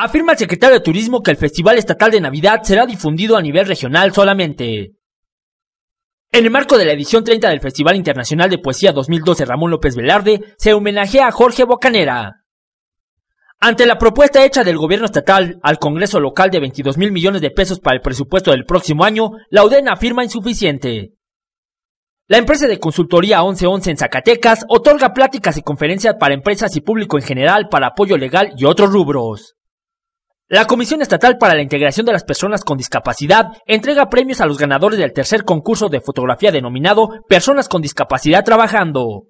Afirma el secretario de Turismo que el Festival Estatal de Navidad será difundido a nivel regional solamente. En el marco de la edición 30 del Festival Internacional de Poesía 2012 Ramón López Velarde, se homenajea a Jorge Bocanera. Ante la propuesta hecha del gobierno estatal al Congreso local de 22 mil millones de pesos para el presupuesto del próximo año, la UDEN afirma insuficiente. La empresa de consultoría 1111 en Zacatecas otorga pláticas y conferencias para empresas y público en general para apoyo legal y otros rubros. La Comisión Estatal para la Integración de las Personas con Discapacidad entrega premios a los ganadores del tercer concurso de fotografía denominado Personas con Discapacidad Trabajando.